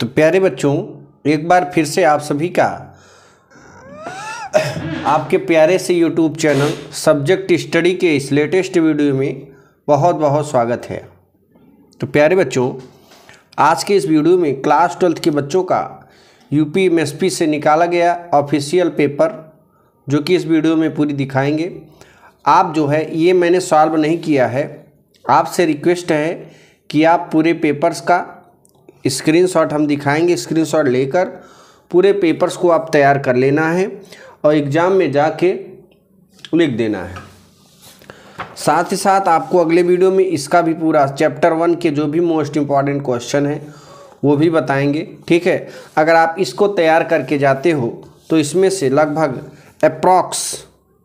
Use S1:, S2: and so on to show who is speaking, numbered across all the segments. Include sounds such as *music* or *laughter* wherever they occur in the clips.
S1: तो प्यारे बच्चों एक बार फिर से आप सभी का आपके प्यारे से यूट्यूब चैनल सब्जेक्ट स्टडी के इस लेटेस्ट वीडियो में बहुत बहुत स्वागत है तो प्यारे बच्चों आज के इस वीडियो में क्लास ट्वेल्थ के बच्चों का यूपी पी से निकाला गया ऑफिशियल पेपर जो कि इस वीडियो में पूरी दिखाएंगे आप जो है ये मैंने सॉल्व नहीं किया है आपसे रिक्वेस्ट है कि आप पूरे पेपर्स का स्क्रीनशॉट हम दिखाएंगे स्क्रीनशॉट लेकर पूरे पेपर्स को आप तैयार कर लेना है और एग्ज़ाम में जाके लिख देना है साथ ही साथ आपको अगले वीडियो में इसका भी पूरा चैप्टर वन के जो भी मोस्ट इम्पॉर्टेंट क्वेश्चन है वो भी बताएंगे ठीक है अगर आप इसको तैयार करके जाते हो तो इसमें से लगभग अप्रॉक्स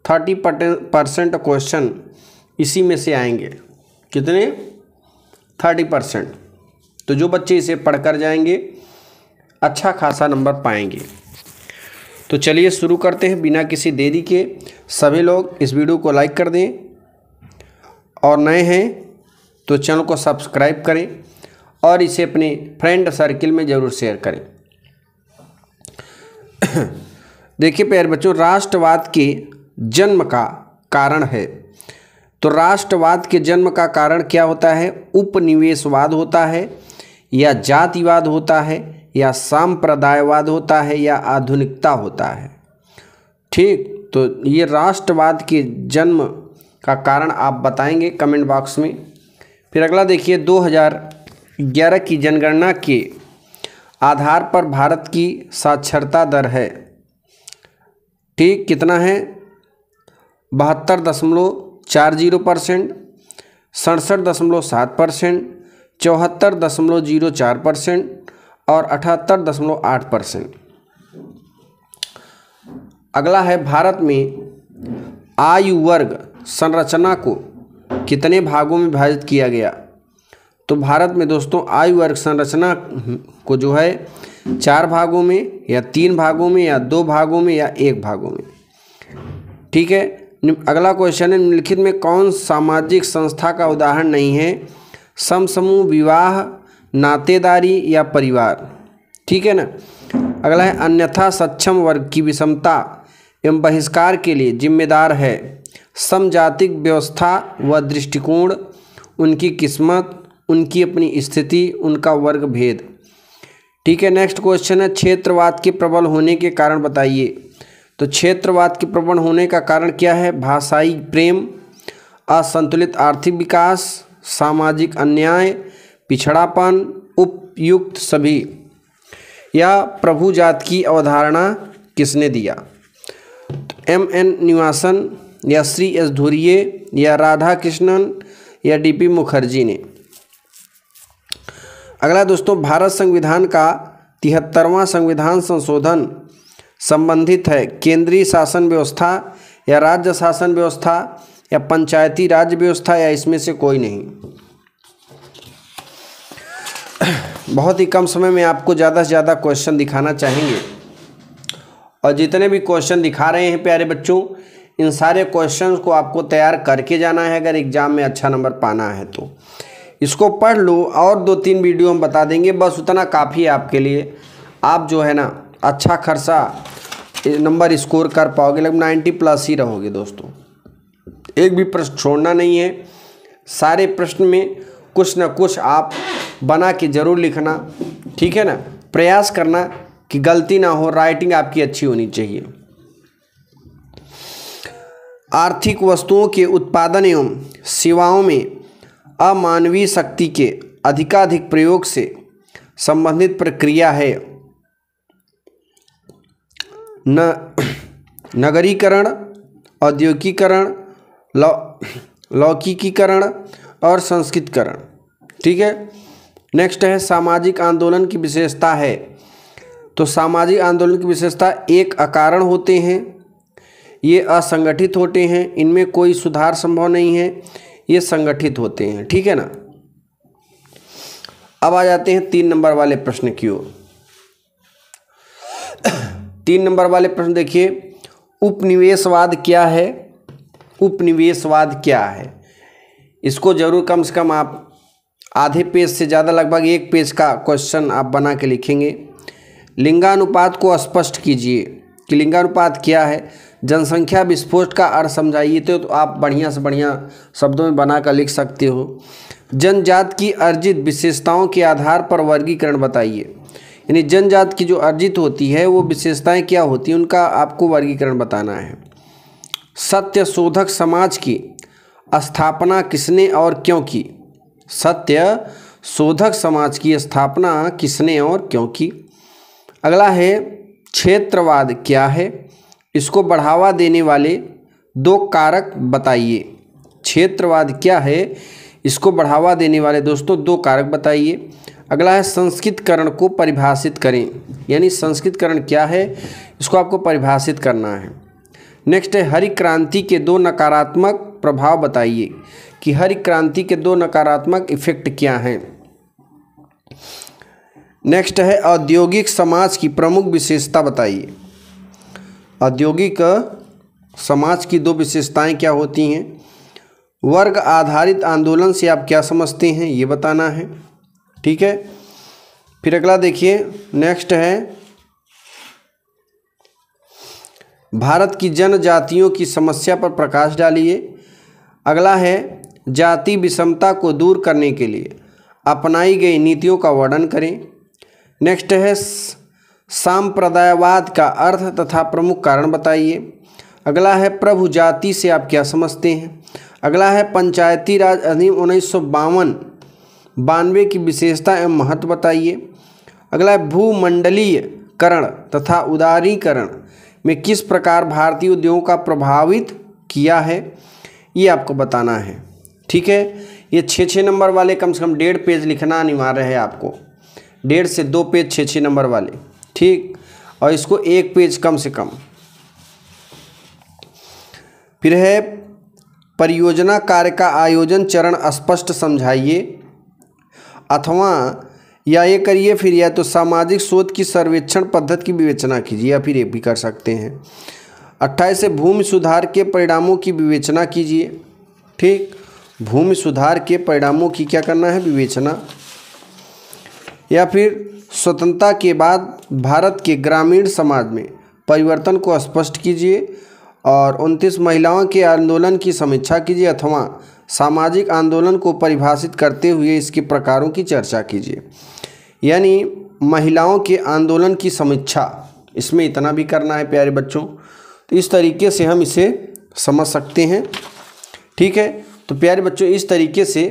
S1: थर्टी परसेंट क्वेश्चन इसी में से आएंगे कितने थर्टी परसेंट तो जो बच्चे इसे पढ़ कर जाएंगे अच्छा खासा नंबर पाएंगे तो चलिए शुरू करते हैं बिना किसी देरी के सभी लोग इस वीडियो को लाइक कर दें और नए हैं तो चैनल को सब्सक्राइब करें और इसे अपने फ्रेंड सर्किल में ज़रूर शेयर करें *coughs* देखिए प्यारे बच्चों राष्ट्रवाद के जन्म का कारण है तो राष्ट्रवाद के जन्म का कारण क्या होता है उपनिवेशवाद होता है या जातिवाद होता है या सांप्रदायवाद होता है या आधुनिकता होता है ठीक तो ये राष्ट्रवाद के जन्म का कारण आप बताएंगे कमेंट बॉक्स में फिर अगला देखिए 2011 की जनगणना के आधार पर भारत की साक्षरता दर है ठीक कितना है बहत्तर दशमलव चार जीरो परसेंट सड़सठ दशमलव सात परसेंट चौहत्तर दशमलव जीरो चार परसेंट और अठहत्तर दशमलव आठ परसेंट अगला है भारत में आयु वर्ग संरचना को कितने भागों में विभाजित किया गया तो भारत में दोस्तों आयु वर्ग संरचना को जो है चार भागों में या तीन भागों में या दो भागों में या एक भागों में ठीक है अगला क्वेश्चन है निम्नलिखित में कौन सामाजिक संस्था का उदाहरण नहीं है समसमूह विवाह नातेदारी या परिवार ठीक है ना अगला है अन्यथा सक्षम वर्ग की विषमता एवं बहिष्कार के लिए जिम्मेदार है समजातिक व्यवस्था व दृष्टिकोण उनकी किस्मत उनकी अपनी स्थिति उनका वर्ग भेद ठीक है नेक्स्ट क्वेश्चन है क्षेत्रवाद के प्रबल होने के कारण बताइए तो क्षेत्रवाद के प्रबल होने का कारण क्या है भाषाई प्रेम असंतुलित आर्थिक विकास सामाजिक अन्याय पिछड़ापन उपयुक्त सभी या प्रभुजात की अवधारणा किसने दिया तो एम एन निवासन या श्री एस धुरिये या राधा कृष्णन या डी पी मुखर्जी ने अगला दोस्तों भारत संविधान का तिहत्तरवां संविधान संशोधन संबंधित है केंद्रीय शासन व्यवस्था या राज्य शासन व्यवस्था या पंचायती राज व्यवस्था या इसमें से कोई नहीं बहुत ही कम समय में आपको ज़्यादा से ज़्यादा क्वेश्चन दिखाना चाहेंगे और जितने भी क्वेश्चन दिखा रहे हैं प्यारे बच्चों इन सारे क्वेश्चन को आपको तैयार करके जाना है अगर एग्ज़ाम में अच्छा नंबर पाना है तो इसको पढ़ लो और दो तीन वीडियो हम बता देंगे बस उतना काफ़ी है आपके लिए आप जो है ना अच्छा खर्चा नंबर स्कोर कर पाओगे लगभग नाइन्टी प्लस ही रहोगे दोस्तों एक भी प्रश्न छोड़ना नहीं है सारे प्रश्न में कुछ ना कुछ आप बना के ज़रूर लिखना ठीक है ना प्रयास करना कि गलती ना हो राइटिंग आपकी अच्छी होनी चाहिए आर्थिक वस्तुओं के उत्पादन एवं सेवाओं में अमानवीय शक्ति के अधिकाधिक प्रयोग से संबंधित प्रक्रिया है न *clears throat* नगरीकरण औद्योगिकरण लौ लौकिकीकरण और संस्कृतकरण ठीक है नेक्स्ट है सामाजिक आंदोलन की विशेषता है तो सामाजिक आंदोलन की विशेषता एक अकारण होते हैं ये असंगठित होते हैं इनमें कोई सुधार संभव नहीं है ये संगठित होते हैं ठीक है ना अब आ जाते हैं तीन नंबर वाले प्रश्न की ओर तीन नंबर वाले प्रश्न देखिए उपनिवेशवाद क्या है उपनिवेशवाद क्या है इसको जरूर कम से कम आप आधे पेज से ज़्यादा लगभग एक पेज का क्वेश्चन आप बना के लिखेंगे लिंगानुपात को स्पष्ट कीजिए कि लिंगानुपात क्या है जनसंख्या विस्फोट का अर्थ समझाइए तो, आप बढ़िया से बढ़िया शब्दों में बना कर लिख सकते हो जनजात की अर्जित विशेषताओं के आधार पर वर्गीकरण बताइए यानी जनजात की जो अर्जित होती है वो विशेषताएं क्या होती हैं उनका आपको वर्गीकरण बताना है सत्य शोधक समाज की स्थापना किसने और क्यों की सत्य शोधक समाज की स्थापना किसने और क्यों की अगला है क्षेत्रवाद क्या है इसको बढ़ावा देने वाले दो कारक बताइए क्षेत्रवाद क्या है इसको बढ़ावा देने वाले दोस्तों दो कारक बताइए अगला है संस्कृतकरण को परिभाषित करें यानी संस्कृतकरण क्या है इसको आपको परिभाषित करना है नेक्स्ट है हरी क्रांति के दो नकारात्मक प्रभाव बताइए कि हरी क्रांति के दो नकारात्मक इफेक्ट क्या हैं नेक्स्ट है औद्योगिक समाज की प्रमुख विशेषता बताइए औद्योगिक समाज की दो विशेषताएं क्या होती हैं वर्ग आधारित आंदोलन से आप क्या समझते हैं ये बताना है ठीक है फिर अगला देखिए नेक्स्ट है भारत की जनजातियों की समस्या पर प्रकाश डालिए अगला है जाति विषमता को दूर करने के लिए अपनाई गई नीतियों का वर्णन करें नेक्स्ट है सांप्रदायवाद का अर्थ तथा प्रमुख कारण बताइए अगला है प्रभु जाति से आप क्या समझते हैं अगला है पंचायती राज अधिनियम उन्नीस सौ बावन बानवे की विशेषता एवं महत्व बताइए अगला है भूमंडलीयकरण तथा उदारीकरण में किस प्रकार भारतीय उद्योगों का प्रभावित किया है ये आपको बताना है ठीक है ये छः छः नंबर वाले कम से कम डेढ़ पेज लिखना अनिवार्य है आपको डेढ़ से दो पेज छः छः नंबर वाले ठीक और इसको एक पेज कम से कम फिर है परियोजना कार्य का आयोजन चरण स्पष्ट समझाइए अथवा या ये करिए फिर या तो सामाजिक शोध की सर्वेक्षण पद्धति की विवेचना कीजिए या फिर ये भी कर सकते हैं अट्ठाईस से भूमि सुधार के परिणामों की विवेचना कीजिए ठीक भूमि सुधार के परिणामों की क्या करना है विवेचना या फिर स्वतंत्रता के बाद भारत के ग्रामीण समाज में परिवर्तन को स्पष्ट कीजिए और उनतीस महिलाओं के आंदोलन की समीक्षा कीजिए अथवा सामाजिक आंदोलन को परिभाषित करते हुए इसके प्रकारों की चर्चा कीजिए यानी महिलाओं के आंदोलन की समीक्षा इसमें इतना भी करना है प्यारे बच्चों तो इस तरीके से हम इसे समझ सकते हैं ठीक है तो प्यारे बच्चों इस तरीके से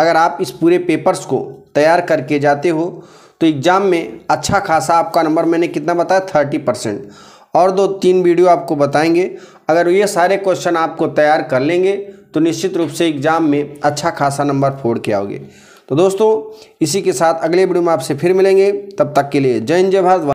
S1: अगर आप इस पूरे पेपर्स को तैयार करके जाते हो तो एग्ज़ाम में अच्छा खासा आपका नंबर मैंने कितना बताया थर्टी परसेंट और दो तीन वीडियो आपको बताएंगे अगर ये सारे क्वेश्चन आपको तैयार कर लेंगे तो निश्चित रूप से एग्ज़ाम में अच्छा खासा नंबर फोड़ के आओगे तो दोस्तों इसी के साथ अगले वीडियो में आपसे फिर मिलेंगे तब तक के लिए जय जय भारत